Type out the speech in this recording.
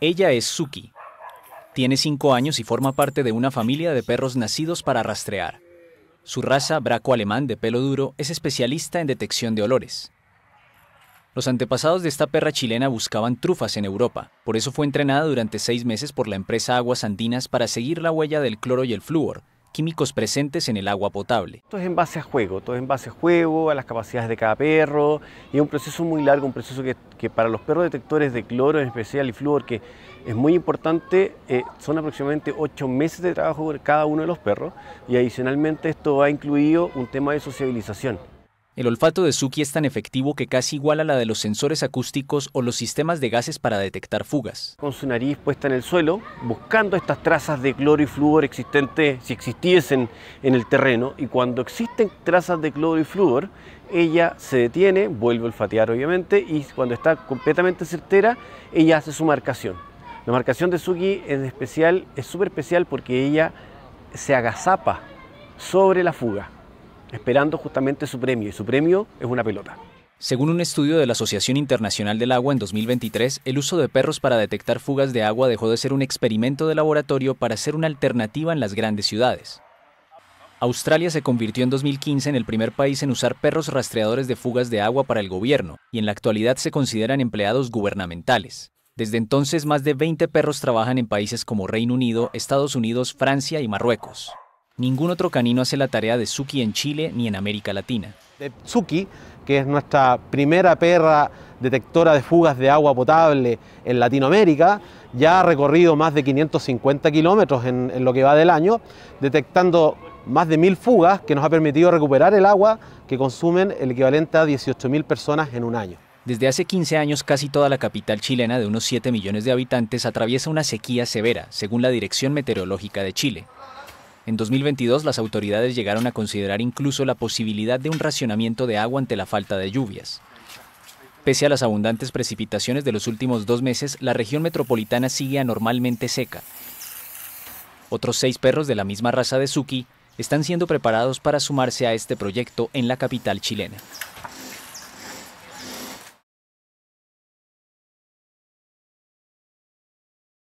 Ella es Suki. Tiene cinco años y forma parte de una familia de perros nacidos para rastrear. Su raza, braco alemán de pelo duro, es especialista en detección de olores. Los antepasados de esta perra chilena buscaban trufas en Europa, por eso fue entrenada durante seis meses por la empresa Aguas Andinas para seguir la huella del cloro y el flúor, químicos presentes en el agua potable. Esto es en base a juego, todo en base a juego, a las capacidades de cada perro. Y es un proceso muy largo, un proceso que, para los perros detectores de cloro en especial y flúor, que es muy importante, eh, son aproximadamente ocho meses de trabajo por cada uno de los perros. Y adicionalmente esto ha incluido un tema de sociabilización. El olfato de Suki es tan efectivo que casi iguala la de los sensores acústicos o los sistemas de gases para detectar fugas. Con su nariz puesta en el suelo, buscando estas trazas de cloro y fluor existentes, si existiesen en el terreno, y cuando existen trazas de cloro y fluor ella se detiene, vuelve a olfatear obviamente, y cuando está completamente certera, ella hace su marcación. La marcación de Suki en especial es súper especial porque ella se agazapa sobre la fuga esperando justamente su premio, y su premio es una pelota. Según un estudio de la Asociación Internacional del Agua en 2023, el uso de perros para detectar fugas de agua dejó de ser un experimento de laboratorio para ser una alternativa en las grandes ciudades. Australia se convirtió en 2015 en el primer país en usar perros rastreadores de fugas de agua para el gobierno, y en la actualidad se consideran empleados gubernamentales. Desde entonces, más de 20 perros trabajan en países como Reino Unido, Estados Unidos, Francia y Marruecos. Ningún otro canino hace la tarea de Suki en Chile ni en América Latina. Suki, que es nuestra primera perra detectora de fugas de agua potable en Latinoamérica, ya ha recorrido más de 550 kilómetros en, lo que va del año, detectando más de mil fugas que nos ha permitido recuperar el agua que consumen el equivalente a 18.000 personas en un año. Desde hace 15 años casi toda la capital chilena de unos 7 millones de habitantes atraviesa una sequía severa, según la Dirección Meteorológica de Chile. En 2022 las autoridades llegaron a considerar incluso la posibilidad de un racionamiento de agua ante la falta de lluvias. Pese a las abundantes precipitaciones de los últimos dos meses, la región metropolitana sigue anormalmente seca. Otros seis perros de la misma raza de Suki están siendo preparados para sumarse a este proyecto en la capital chilena.